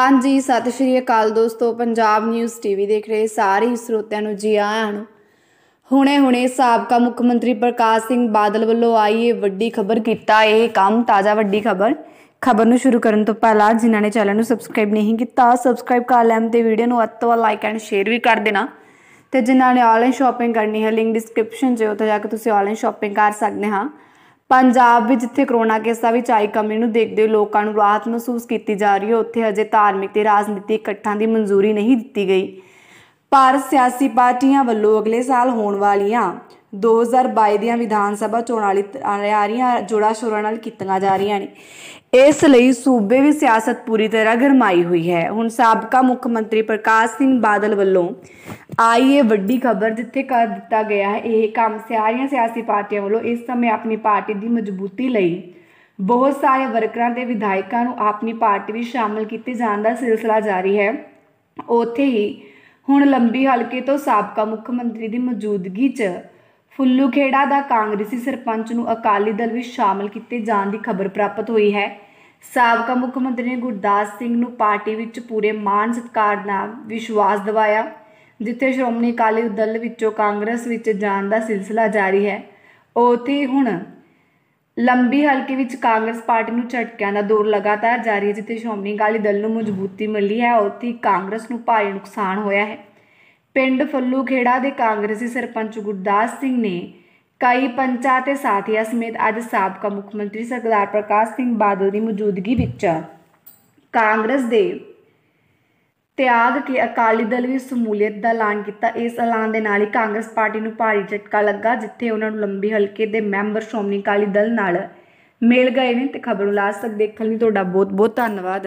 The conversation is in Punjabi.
ਹਾਂਜੀ ਸਤਿ ਸ਼੍ਰੀ ਅਕਾਲ ਦੋਸਤੋ ਪੰਜਾਬ ਨਿਊਜ਼ ਟੀਵੀ ਦੇਖ ਰਹੇ ਸਾਰੇ ਸਰੋਤਿਆਂ ਨੂੰ ਜੀ ਆਇਆਂ ਨੂੰ ਹੁਣੇ-ਹੁਣੇ ਸਾਬਕਾ ਮੁੱਖ ਮੰਤਰੀ ਪ੍ਰਕਾਸ਼ ਸਿੰਘ ਬਾਦਲ ਵੱਲੋਂ ਆਈ ਇਹ ਵੱਡੀ ਖਬਰ ਕੀਤਾ ਇਹ ਕੰਮ ਤਾਜ਼ਾ ਵੱਡੀ ਖਬਰ ਖਬਰ ਨੂੰ ਸ਼ੁਰੂ ਕਰਨ ਤੋਂ ਪਹਿਲਾਂ ਜਿਨ੍ਹਾਂ ਨੇ ਚੈਨਲ ਨੂੰ ਸਬਸਕ੍ਰਾਈਬ ਨਹੀਂ ਕੀਤਾ ਸਬਸਕ੍ਰਾਈਬ ਕਰ ਲੈਣ ਤੇ ਵੀਡੀਓ ਨੂੰ ਅੱਤਵਾ ਲਾਈਕ ਐਂਡ ਸ਼ੇਅਰ ਵੀ ਕਰ ਦੇਣਾ ਤੇ ਜਿਨ੍ਹਾਂ ਨੇ ਆਨਲਾਈਨ ਸ਼ਾਪਿੰਗ ਕਰਨੀ ਹੈ ਲਿੰਕ ਡਿਸਕ੍ਰਿਪਸ਼ਨ 'ਚ ਉੱਥੇ ਜਾ ਕੇ ਤੁਸੀਂ ਆਨਲਾਈਨ ਸ਼ਾਪਿੰਗ ਕਰ ਸਕਦੇ ਹਾਂ ਪੰਜਾਬ ਵਿੱਚ ਜਿੱਥੇ ਕਰੋਨਾ ਕੇਸਾਂ ਵਿੱਚ ਆਈ ਕਮੀ ਨੂੰ ਦੇਖਦੇ ਹੋਏ ਲੋਕਾਂ ਨੂੰ ਰਾਹਤ ਮਹਿਸੂਸ ਕੀਤੀ ਜਾ ਰਹੀ ਹੈ ਉੱਥੇ ਅਜੇ ਧਾਰਮਿਕ ਤੇ ਰਾਜਨੀਤਿਕ ਇਕੱਠਾਂ ਦੀ ਮਨਜ਼ੂਰੀ ਨਹੀਂ ਦਿੱਤੀ ਗਈ ਭਾਰਤ ਸਿਆਸੀ ਪਾਰਟੀਆਂ ਵੱਲੋਂ ਅਗਲੇ ਸਾਲ ਹੋਣ ਵਾਲੀਆਂ 2022 ਦੀਆਂ ਵਿਧਾਨ ਸਭਾ ਚੋਣਾਂ ਆ ਰਹੀਆਂ ਜੋੜਾ ਸ਼ੋਰਾਂ ਨਾਲ ਕੀਤੀਆਂ ਜਾ ਰਹੀਆਂ ਨੇ ਇਸ ਲਈ ਸੂਬੇ ਵਿੱਚ ਸਿਆਸਤ ਪੂਰੀ ਤਰ੍ਹਾਂ ਗਰਮਾਈ ਹੋਈ ਹੈ ਹੁਣ ਸਾਬਕਾ ਮੁੱਖ ਮੰਤਰੀ ਪ੍ਰਕਾਸ਼ ਸਿੰਘ ਬਾਦਲ ਵੱਲੋਂ ਆਈ ਇਹ ਵੱਡੀ ਖਬਰ ਜਿੱਥੇ ਕਰ ਦਿੱਤਾ ਗਿਆ ਹੈ ਇਹ ਕੰਮ ਸਾਰੀਆਂ ਸਿਆਸੀ ਪਾਰਟੀਆਂ ਵੱਲੋਂ ਇਸ ਸਮੇਂ ਆਪਣੀ ਪਾਰਟੀ ਦੀ ਮਜ਼ਬੂਤੀ ਲਈ ਬਹੁਤ ਸਾਰੇ ਵਰਕਰਾਂ ਦੇ ਵਿਧਾਇਕਾਂ ਨੂੰ ਆਪਣੀ ਪਾਰਟੀ ਵਿੱਚ ਸ਼ਾਮਲ ਕੀਤੇ ਜਾਣ ਦਾ ਸਿਲਸਿਲਾ ਜਾਰੀ ਹੈ ਉੱਥੇ ਹੀ ਹੁਣ ਲੰਬੀ ਹਲਕੇ ਤੋਂ ਸਾਬਕਾ ਮੁੱਖ ਮੰਤਰੀ ਦੀ ਮੌਜੂਦਗੀ 'ਚ ਫੁੱਲੂਖੇੜਾ ਦਾ ਕਾਂਗਰਸੀ ਸਰਪੰਚ ਨੂੰ ਅਕਾਲੀ ਦਲ ਵਿੱਚ ਸ਼ਾਮਲ ਕੀਤੇ ਜਾਣ ਦੀ ਖਬਰ ਪ੍ਰਾਪਤ ਹੋਈ ਹੈ ਸਾਬਕਾ ਮੁੱਖ ਮੰਤਰੀ ਗੁਰਦਾਸ ਸਿੰਘ ਨੂੰ ਪਾਰਟੀ ਵਿੱਚ ਪੂਰੇ ਮਾਣ ਸਤਿਕਾਰ ਨਾਲ ਵਿਸ਼ਵਾਸ ਦਿਵਾਇਆ ਜਿੱਥੇ ਸ਼੍ਰੋਮਣੀ ਅਕਾਲੀ ਦਲ ਵਿੱਚੋਂ ਕਾਂਗਰਸ ਵਿੱਚ ਜਾਣ ਦਾ ਸਿਲਸਿਲਾ ਜਾਰੀ ਹੈ ਉਥੇ ਹੁਣ ਲੰਬੀ ਹਲਕੇ ਵਿੱਚ ਕਾਂਗਰਸ ਪਾਰਟੀ ਨੂੰ ਝਟਕਿਆਂ ਦਾ ਦੌਰ ਲਗਾਤਾਰ ਜਾਰੀ ਹੈ ਜਿੱਥੇ ਸ਼੍ਰੋਮਣੀ ਅਕਾਲੀ ਦਲ ਨੂੰ ਮਜ਼ਬੂਤੀ ਮਿਲੀ ਹੈ ਉਥੇ ਕਾਂਗਰਸ ਨੂੰ ਭਾਰੀ ਨੁਕਸਾਨ ਹੋਇਆ ਹੈ ਪਿੰਡ ਫੱਲੂ ਖੇੜਾ ਦੇ ਕਾਂਗਰਸੀ ਸਰਪੰਚ ਗੁਰਦਾਸ ਸਿੰਘ ਨੇ ਕਈ ਪੰਚਾਂ ਤੇ ਸਾਥੀਆਂ ਸਮੇਤ ਅੱਜ ਸਾਬਕਾ ਮੁੱਖ ਮੰਤਰੀ ਸਰਦਾਰ ਪ੍ਰਕਾਸ਼ ਸਿੰਘ ਬਾਦਲ ਦੀ ਮੌਜੂਦਗੀ ਵਿੱਚ ਕਾਂਗਰਸ ਦੇ ਤਿਆਗ ਕੇ ਅਕਾਲੀ ਦਲ ਵੀ ਸਮੂਲੀਅਤ ਦਾ ਐਲਾਨ ਕੀਤਾ ਇਸ ਐਲਾਨ ਦੇ ਨਾਲ ਹੀ ਕਾਂਗਰਸ ਪਾਰਟੀ ਨੂੰ ਭਾਰੀ ਝਟਕਾ ਲੱਗਾ ਜਿੱਥੇ ਉਹਨਾਂ ਨੂੰ ਲੰਬੀ ਹਲਕੇ ਦੇ ਮੈਂਬਰ ਸ਼੍ਰੋਮਣੀ ਅਕਾਲੀ ਦਲ ਨਾਲ ਮਿਲ ਗਏ ਨੇ ਤੇ ਖਬਰ ਨੂੰ ਲਾਸਟ ਤੱਕ ਦੇਖਣ ਲਈ ਤੁਹਾਡਾ ਬਹੁਤ ਬਹੁਤ ਧੰਨਵਾਦ